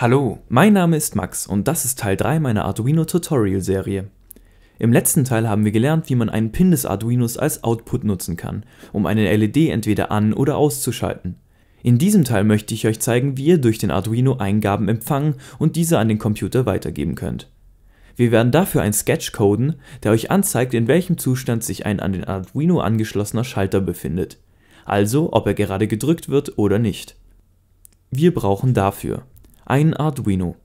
Hallo, mein Name ist Max und das ist Teil 3 meiner Arduino Tutorial Serie. Im letzten Teil haben wir gelernt, wie man einen Pin des Arduinos als Output nutzen kann, um eine LED entweder an- oder auszuschalten. In diesem Teil möchte ich euch zeigen, wie ihr durch den Arduino Eingaben empfangen und diese an den Computer weitergeben könnt. Wir werden dafür ein Sketch coden, der euch anzeigt, in welchem Zustand sich ein an den Arduino angeschlossener Schalter befindet. Also, ob er gerade gedrückt wird oder nicht. Wir brauchen dafür ein Arduino,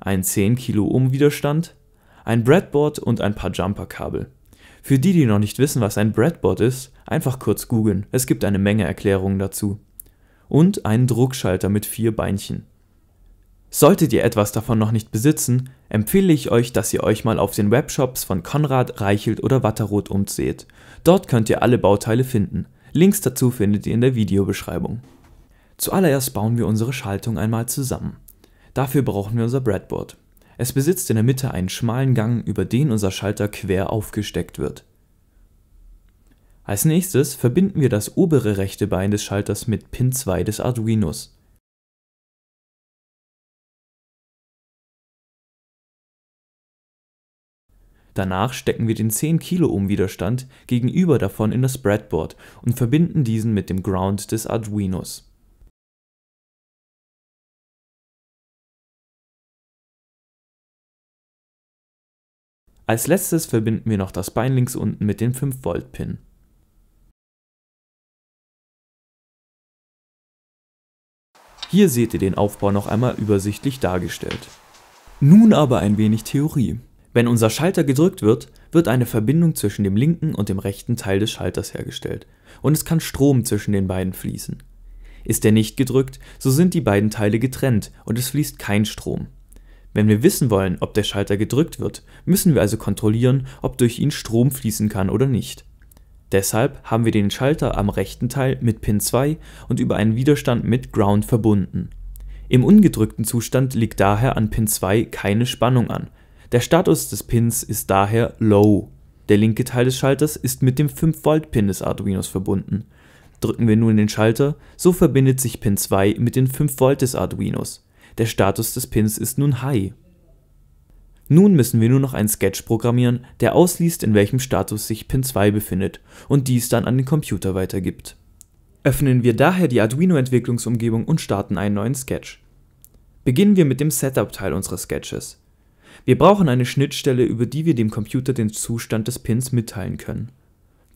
ein 10 Kilo Ohm-Widerstand, ein Breadboard und ein paar Jumperkabel. Für die, die noch nicht wissen, was ein Breadboard ist, einfach kurz googeln, es gibt eine Menge Erklärungen dazu. Und einen Druckschalter mit vier Beinchen. Solltet ihr etwas davon noch nicht besitzen, empfehle ich euch, dass ihr euch mal auf den Webshops von Konrad, Reichelt oder Watteroth umseht. Dort könnt ihr alle Bauteile finden. Links dazu findet ihr in der Videobeschreibung. Zuallererst bauen wir unsere Schaltung einmal zusammen. Dafür brauchen wir unser Breadboard. Es besitzt in der Mitte einen schmalen Gang, über den unser Schalter quer aufgesteckt wird. Als nächstes verbinden wir das obere rechte Bein des Schalters mit Pin 2 des Arduinos. Danach stecken wir den 10 Kilo Ohm Widerstand gegenüber davon in das Breadboard und verbinden diesen mit dem Ground des Arduinos. Als letztes verbinden wir noch das Bein links unten mit dem 5-Volt-Pin. Hier seht ihr den Aufbau noch einmal übersichtlich dargestellt. Nun aber ein wenig Theorie. Wenn unser Schalter gedrückt wird, wird eine Verbindung zwischen dem linken und dem rechten Teil des Schalters hergestellt und es kann Strom zwischen den beiden fließen. Ist er nicht gedrückt, so sind die beiden Teile getrennt und es fließt kein Strom. Wenn wir wissen wollen, ob der Schalter gedrückt wird, müssen wir also kontrollieren, ob durch ihn Strom fließen kann oder nicht. Deshalb haben wir den Schalter am rechten Teil mit Pin 2 und über einen Widerstand mit Ground verbunden. Im ungedrückten Zustand liegt daher an Pin 2 keine Spannung an. Der Status des Pins ist daher Low. Der linke Teil des Schalters ist mit dem 5-Volt-Pin des Arduinos verbunden. Drücken wir nun den Schalter, so verbindet sich Pin 2 mit den 5 Volt des Arduinos. Der Status des Pins ist nun High. Nun müssen wir nur noch einen Sketch programmieren, der ausliest, in welchem Status sich Pin 2 befindet und dies dann an den Computer weitergibt. Öffnen wir daher die Arduino-Entwicklungsumgebung und starten einen neuen Sketch. Beginnen wir mit dem Setup-Teil unseres Sketches. Wir brauchen eine Schnittstelle, über die wir dem Computer den Zustand des Pins mitteilen können.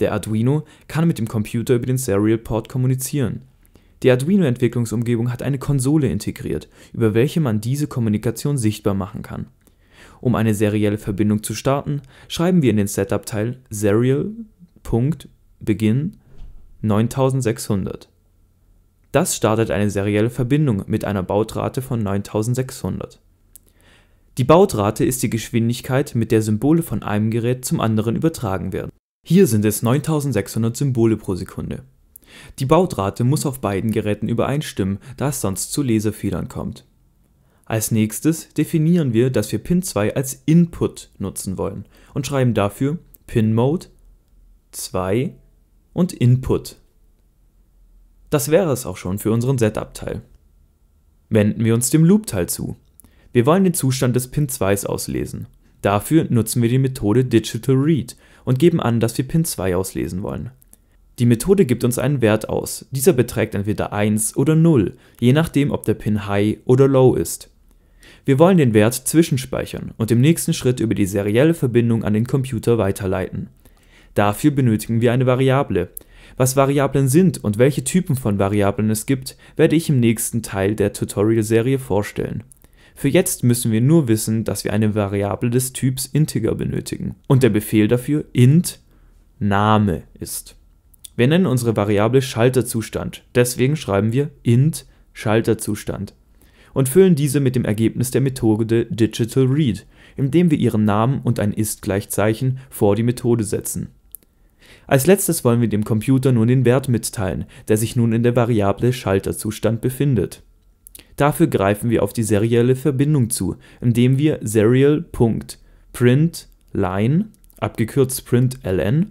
Der Arduino kann mit dem Computer über den Serial Port kommunizieren die Arduino-Entwicklungsumgebung hat eine Konsole integriert, über welche man diese Kommunikation sichtbar machen kann. Um eine serielle Verbindung zu starten, schreiben wir in den Setup-Teil serial.begin 9600. Das startet eine serielle Verbindung mit einer Baudrate von 9600. Die Baudrate ist die Geschwindigkeit, mit der Symbole von einem Gerät zum anderen übertragen werden. Hier sind es 9600 Symbole pro Sekunde. Die Baudrate muss auf beiden Geräten übereinstimmen, da es sonst zu Lesefehlern kommt. Als nächstes definieren wir, dass wir Pin 2 als Input nutzen wollen und schreiben dafür Pin Mode 2 und Input. Das wäre es auch schon für unseren Setup-Teil. Wenden wir uns dem Loop-Teil zu. Wir wollen den Zustand des Pin 2 auslesen. Dafür nutzen wir die Methode DigitalRead und geben an, dass wir Pin 2 auslesen wollen. Die Methode gibt uns einen Wert aus. Dieser beträgt entweder 1 oder 0, je nachdem ob der Pin High oder Low ist. Wir wollen den Wert zwischenspeichern und im nächsten Schritt über die serielle Verbindung an den Computer weiterleiten. Dafür benötigen wir eine Variable. Was Variablen sind und welche Typen von Variablen es gibt, werde ich im nächsten Teil der Tutorial-Serie vorstellen. Für jetzt müssen wir nur wissen, dass wir eine Variable des Typs Integer benötigen und der Befehl dafür int Name ist. Wir nennen unsere Variable Schalterzustand, deswegen schreiben wir int Schalterzustand und füllen diese mit dem Ergebnis der Methode digitalRead, indem wir ihren Namen und ein Ist-Gleichzeichen vor die Methode setzen. Als letztes wollen wir dem Computer nun den Wert mitteilen, der sich nun in der Variable Schalterzustand befindet. Dafür greifen wir auf die serielle Verbindung zu, indem wir serial.printLine, abgekürzt println,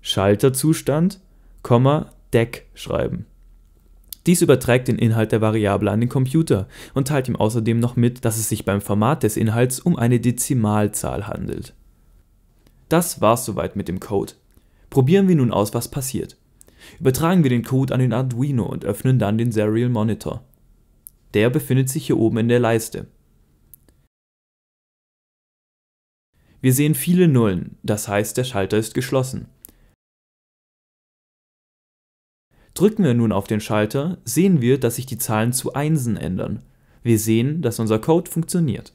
Schalterzustand Komma, Deck schreiben. Dies überträgt den Inhalt der Variable an den Computer und teilt ihm außerdem noch mit, dass es sich beim Format des Inhalts um eine Dezimalzahl handelt. Das war's soweit mit dem Code. Probieren wir nun aus, was passiert. Übertragen wir den Code an den Arduino und öffnen dann den Serial Monitor. Der befindet sich hier oben in der Leiste. Wir sehen viele Nullen, das heißt der Schalter ist geschlossen. Drücken wir nun auf den Schalter, sehen wir, dass sich die Zahlen zu Einsen ändern. Wir sehen, dass unser Code funktioniert.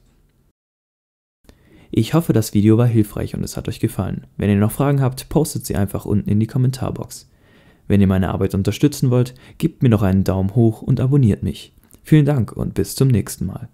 Ich hoffe, das Video war hilfreich und es hat euch gefallen. Wenn ihr noch Fragen habt, postet sie einfach unten in die Kommentarbox. Wenn ihr meine Arbeit unterstützen wollt, gebt mir noch einen Daumen hoch und abonniert mich. Vielen Dank und bis zum nächsten Mal.